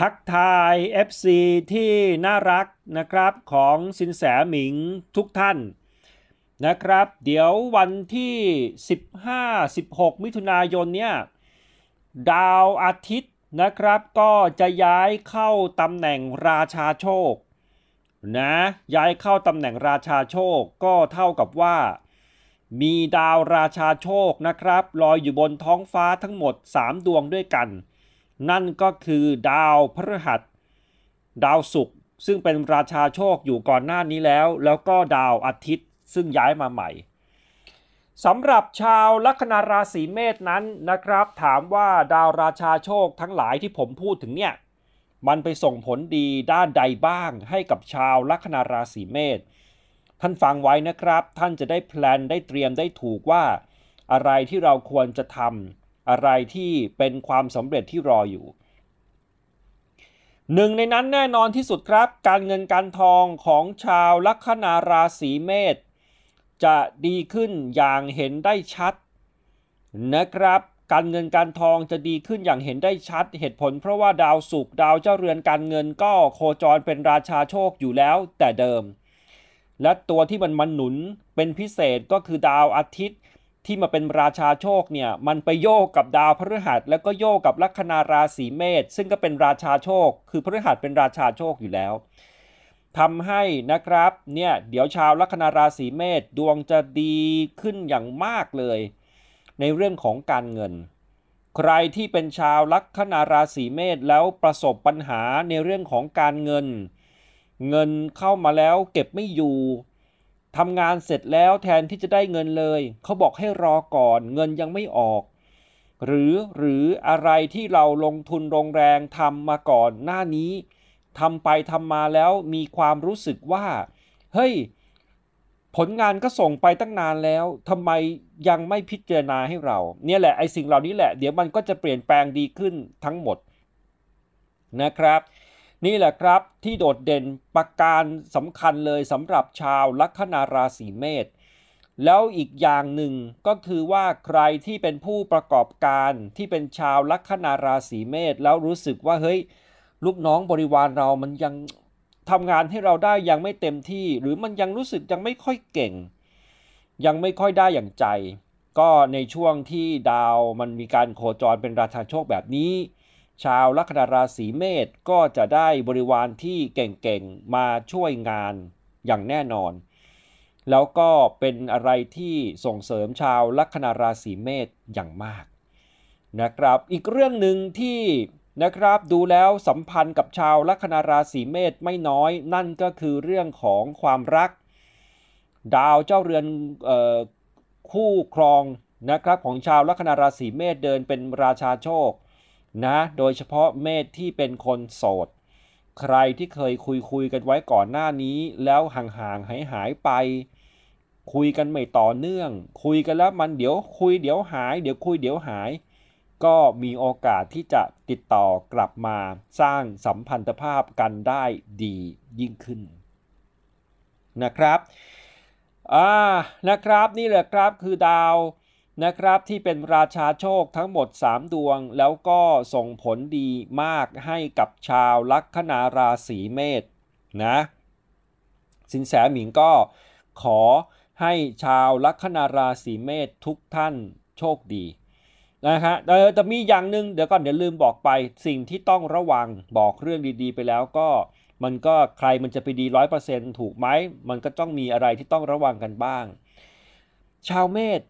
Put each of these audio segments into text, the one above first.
ทักทาย FC ที่น่ารักนะครับของสินแสหมิงทุกท่านนะครับ เดี๋ยววันที่ 15-16 มิถุนายนเนี่ยดาวอาทิตย์นะครับก็จะย้ายเข้าตำแหน่งราชาโชคนะย้ายเข้าตำแหน่งราชาโชคก็เท่ากับว่า มีดาวราชาโชคนะครับลอยอยู่บนท้องฟ้าทั้งหมด 3 ดวงด้วยกันนั่นก็คือดาวพฤหัส ดาวศุกร์ซึ่งเป็นราชาโชคอยู่ก่อนหน้านี้แล้ว แล้วก็ดาวอาทิตย์ซึ่งย้ายมาใหม่สำหรับชาวลัคนาราศีเมษนั้นนะครับ ถามว่าดาวราชาโชคทั้งหลายที่ผมพูดถึงเนี่ยมันไปส่งผลดีด้านใดบ้าง ให้กับชาวลัคนาราศีเมษท่านฟังไว้นะครับท่านจะได้แพลนได้เตรียมได้ถูกว่าอะไรที่เราควรจะทำอะไรที่เป็นความสำเร็จที่รออยู่หนึ่ง ในนั้นแน่นอนที่สุดครับการเงินการทองของชาวลัคนาราศีเมษจะดีขึ้นอย่างเห็นได้ชัด นะครับการเงินการทองจะดีขึ้นอย่างเห็นได้ชัด เหตุผลเพราะว่าดาวศุกร์ดาวเจ้าเรือนการเงินก็โคจรเป็นราชาโชคอยู่แล้วแต่เดิม และตัวที่มันมันหนุนเป็นพิเศษก็คือดาวอาทิตย์ที่มาเป็นราชาโชคเนี่ยมันไปโยกกับดาวพฤหัส แล้วก็โยกกับลัคนาราศีเมษซึ่งก็เป็นราชาโชคคือพฤหัสเป็นราชาโชคอยู่แล้วทำให้นะครับ เนี่ยเดี๋ยวชาวลัคนาราศีเมษดวงจะดีขึ้นอย่างมากเลย ในเรื่องของการเงิน ใครที่เป็นชาวลัคนาราศีเมษแล้วประสบปัญหาในเรื่องของการเงิน เงินเข้ามาแล้วเก็บไม่อยู่ทำงานเสร็จแล้วแทนที่จะได้เงินเลยเขาบอกให้รอก่อนเงินยังไม่ออก หรือหรืออะไรที่เราลงทุนลงแรงทำมาก่อนหน้านี้ทำไปทำมาแล้วมีความรู้สึกว่า เฮ้ย ผลงานก็ส่งไปตั้งนานแล้วทำไมยังไม่พิจารณาให้เรา เนี่ยแหละไอ้สิ่งเหล่านี้แหละเดี๋ยวมันก็จะเปลี่ยนแปลงดีขึ้นทั้งหมด นะครับนี่แหละครับที่โดดเด่นประการสำคัญเลยสำหรับชาวลัคนาราศีเมษแล้วอีกอย่างหนึ่งก็คือว่าใครที่เป็นผู้ประกอบการที่เป็นชาวลัคนาราศีเมษแล้วรู้สึกว่าเฮ้ยลูกน้องบริวารเรามันยังทำงานให้เราได้ยังไม่เต็มที่หรือมันยังรู้สึกยังไม่ค่อยเก่ง ยังไม่ค่อยได้อย่างใจ ก็ในช่วงที่ดาวมันมีการโคจรเป็นราชาโชคแบบนี้ชาวลัคนาราศีเมษก็จะได้บริวารที่เก่งๆมาช่วยงานอย่างแน่นอน แล้วก็เป็นอะไรที่ส่งเสริมชาวลัคนาราศีเมษอย่างมากนะครับอีกเรื่องหนึ่งที่นะครับดูแล้วสัมพันธ์กับชาวลัคนาราศีเมษไม่น้อย นั่นก็คือเรื่องของความรัก ดาวเจ้าเรือนออคู่ครองนะครับของชาวลัคนาราศีเมษเดินเป็นราชาโชคนะ โดยเฉพาะเมธที่เป็นคนโสด ใครที่เคยคุยคุยกันไว้ก่อนหน้านี้ แล้วห่างๆหายหายไป คุยกันไม่ต่อเนื่อง คุยกันแล้วมันเดี๋ยวคุยเดี๋ยวหาย เดี๋ยวคุยเดี๋ยวหาย ก็มีโอกาสที่จะติดต่อกลับมาสร้างสัมพันธภาพกันได้ดียิ่งขึ้นนะครับอ่านะครับนี่แหละครับคือดาวนะครับที่เป็นราชาโชคทั้งหมด 3 ดวงแล้วก็ส่งผลดีมากให้กับชาวลัคนาราศีเมษนะสินแสหมิงก็ขอให้ชาวลัคนาราศีเมษทุกท่านโชคดีนะฮะเออแต่มีอย่างหนึ่งเดี๋ยวก่อนเดี๋ยวลืมบอกไปสิ่งที่ต้องระวังบอกเรื่องดีๆไปแล้วก็ มันก็ใครมันจะไปดีร้อยเปอร์เซ็นต์ถูกไหมมันก็ต้องมีอะไรที่ต้องระวังกันบ้าง ชาวเมษ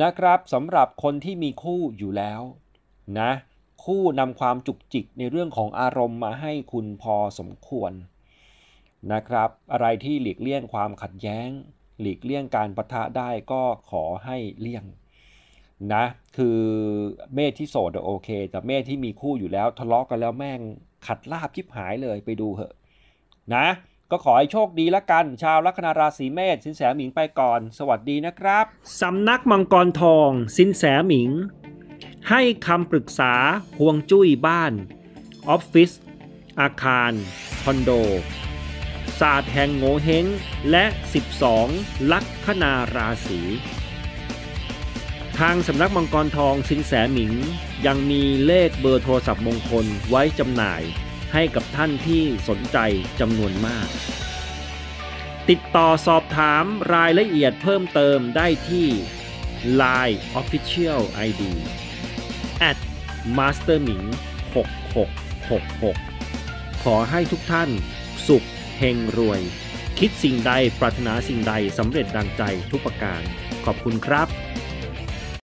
นะครับสำหรับคนที่มีคู่อยู่แล้วนะ คู่นำความจุกจิกในเรื่องของอารมณ์มาให้คุณพอสมควร นะครับ อะไรที่หลีกเลี่ยงความขัดแย้ง หลีกเลี่ยงการประทะได้ก็ขอให้เลี่ยงนะคือเมธที่โสดโอเคแต่เมธที่มีคู่อยู่แล้วทะเลาะกกันแล้วแม่งขัดลาบชิบหายเลยไปดูเหอะ นะก็ขอให้โชคดีละกัน ชาวลัคนาราศีเมษสินแสหมิงไปก่อน สวัสดีนะครับ สำนักมังกรทอง สินแสหมิง ให้คำปรึกษาห่วงจุ้ยบ้าน ออฟฟิศอาคาร คอนโดศาสตร์แห่งโงเฮง และ 12 ลัคนาราศี ทางสำนักมังกรทองสินแสหมิง ยังมีเลขเบอร์โทรศัพท์มงคลไว้จำหน่ายให้กับท่านที่สนใจจำนวนมาก ติดต่อสอบถามรายละเอียดเพิ่มเติมได้ที่ Line Official ID at m a s t e r m i n 6666ขอให้ทุกท่านสุขเฮงรวย คิดสิ่งใด ปรารถนาสิ่งใดสำเร็จดังใจทุกประการ ขอบคุณครับ